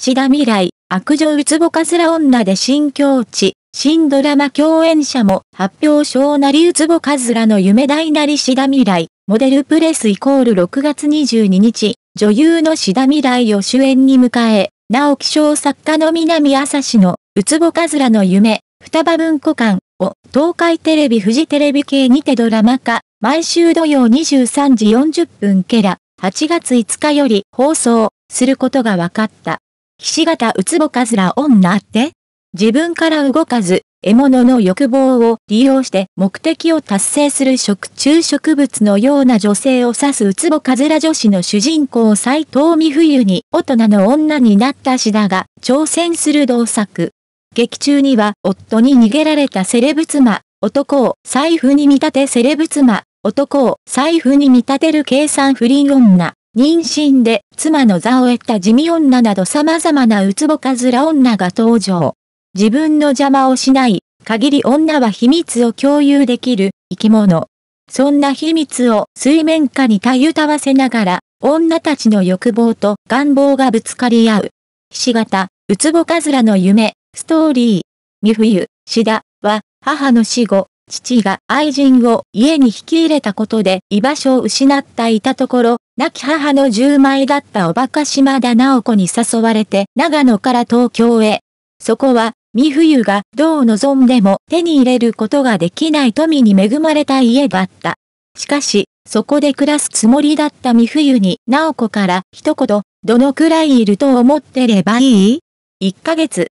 志田未来、悪女うつぼかすら女で新境地、新ドラマ共演者も発表小なりうつぼかずらの夢大なり志田未来、モデルプレスイコール6月22日、女優の志田未来を主演に迎え、直木賞作家の南朝氏のうつぼかずらの夢、双葉文庫館を東海テレビ富士テレビ系にてドラマ化、毎週土曜23時40分ケら8月5日より放送することが分かった。岸形うつぼかずら女って自分から動かず、獲物の欲望を利用して目的を達成する食虫植物のような女性を指すウツボカズラ女子の主人公斎藤美冬に大人の女になったしだが挑戦する同作。劇中には夫に逃げられたセレブ妻、男を財布に見立てセレブ妻、男を財布に見立てる計算不倫女。妊娠で妻の座を得た地味女など様々なうつぼかずら女が登場。自分の邪魔をしない限り女は秘密を共有できる生き物。そんな秘密を水面下にたゆたわせながら、女たちの欲望と願望がぶつかり合う。ひし形、うつぼかずらの夢、ストーリー。三冬、志田は母の死後、父が愛人を家に引き入れたことで居場所を失っていたところ、亡き母の10枚だったおばか島田直子に誘われて長野から東京へ。そこは、三冬がどう望んでも手に入れることができない富に恵まれた家だった。しかし、そこで暮らすつもりだった三冬に直子から一言、どのくらいいると思ってればいい ?1 ヶ月、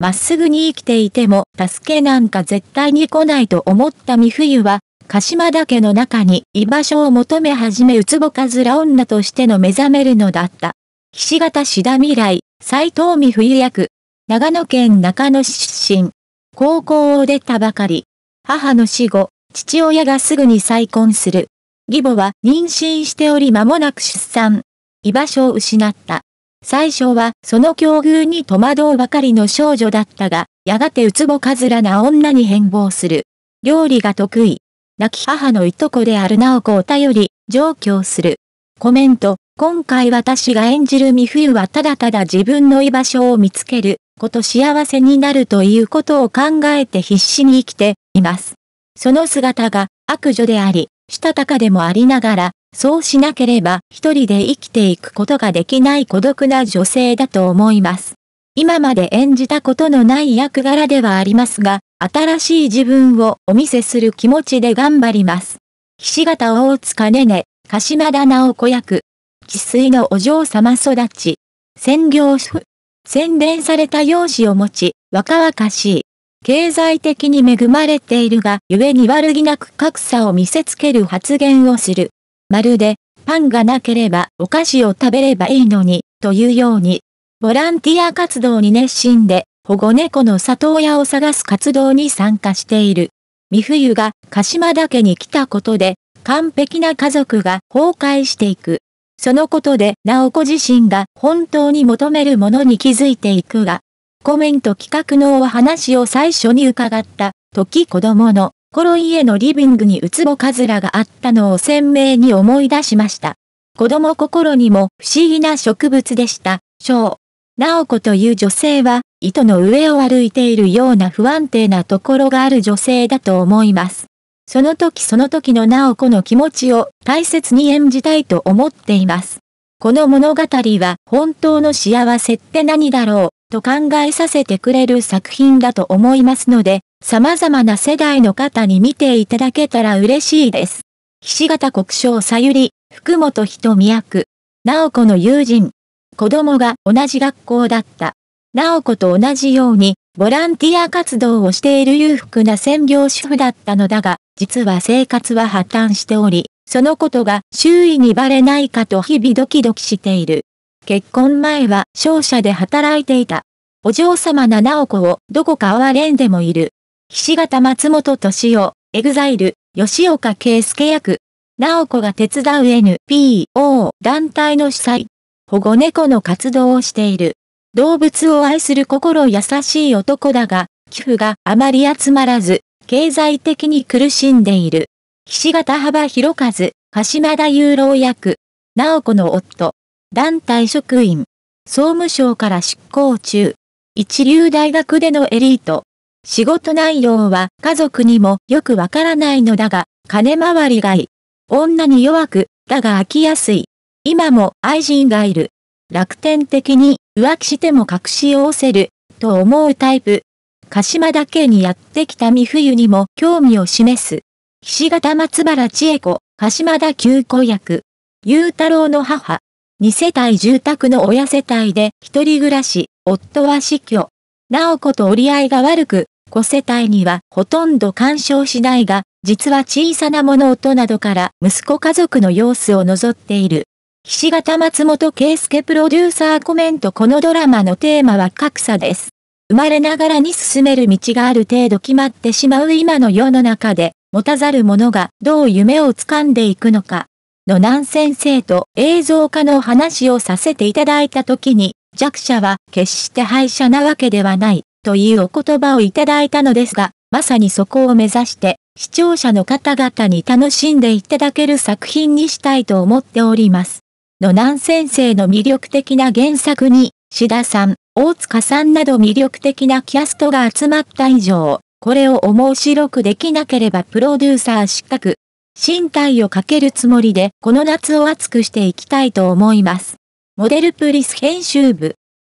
まっすぐに生きていても助けなんか絶対に来ないと思った美冬は、鹿島岳の中に居場所を求め始めうつぼかずら女としての目覚めるのだった。岸形志田未来、斎藤美冬役、長野県中野市出身。高校を出たばかり。母の死後、父親がすぐに再婚する。義母は妊娠しており間もなく出産。居場所を失った。最初はその境遇に戸惑うばかりの少女だったが、やがてうつぼかずらな女に変貌する。料理が得意。亡き母のいとこである直子を頼り、上京する。コメント、今回私が演じる美冬はただただ自分の居場所を見つけること幸せになるということを考えて必死に生きています。その姿が悪女であり、したたかでもありながら、そうしなければ一人で生きていくことができない孤独な女性だと思います。今まで演じたことのない役柄ではありますが、新しい自分をお見せする気持ちで頑張ります。岸形大塚ねね、鹿島田直子役、喫水のお嬢様育ち、専業主婦、洗練された容姿を持ち、若々しい、経済的に恵まれているが、故に悪気なく格差を見せつける発言をする。まるで、パンがなければお菓子を食べればいいのに、というように、ボランティア活動に熱心で、保護猫の里親を探す活動に参加している。美冬が鹿島だけに来たことで、完璧な家族が崩壊していく。そのことで、直子自身が本当に求めるものに気づいていくが、コメント企画のお話を最初に伺った時子供の頃家のリビングにウツボカズラがあったのを鮮明に思い出しました。子供心にも不思議な植物でした。小。直子という女性は糸の上を歩いているような不安定なところがある女性だと思います。その時その時の直子の気持ちを大切に演じたいと思っています。この物語は本当の幸せって何だろうと考えさせてくれる作品だと思いますので、様々な世代の方に見ていただけたら嬉しいです。菱形国章さゆり、福本瞳役、直子の友人、子供が同じ学校だった。直子と同じように、ボランティア活動をしている裕福な専業主婦だったのだが、実は生活は破綻しており、そのことが周囲にバレないかと日々ドキドキしている。結婚前は商社で働いていた。お嬢様七尾子をどこか哀れんでもいる。岸形松本敏夫、エグザイル、吉岡圭介役。直子が手伝う NPO 団体の主催。保護猫の活動をしている。動物を愛する心優しい男だが、寄付があまり集まらず、経済的に苦しんでいる。岸形幅広和、鹿島田雄郎役。直子の夫。団体職員。総務省から出向中。一流大学でのエリート。仕事内容は家族にもよくわからないのだが、金回りがいい。女に弱く、だが飽きやすい。今も愛人がいる。楽天的に浮気しても隠しを押せる、と思うタイプ。鹿島だけにやってきた三冬にも興味を示す。菱形松原千恵子、鹿島田急子役。雄太郎の母。二世帯住宅の親世帯で一人暮らし、夫は死去。なおこと折り合いが悪く、子世帯にはほとんど干渉しないが、実は小さな物音などから息子家族の様子を覗っている。岸形松本圭介プロデューサーコメントこのドラマのテーマは格差です。生まれながらに進める道がある程度決まってしまう今の世の中で、持たざる者がどう夢をつかんでいくのか。の南先生と映像化の話をさせていただいたときに、弱者は決して敗者なわけではない、というお言葉をいただいたのですが、まさにそこを目指して、視聴者の方々に楽しんでいただける作品にしたいと思っております。の南先生の魅力的な原作に、志田さん、大塚さんなど魅力的なキャストが集まった以上、これを面白くできなければプロデューサー失格、身体をかけるつもりでこの夏を熱くしていきたいと思います。モデルプリス編集部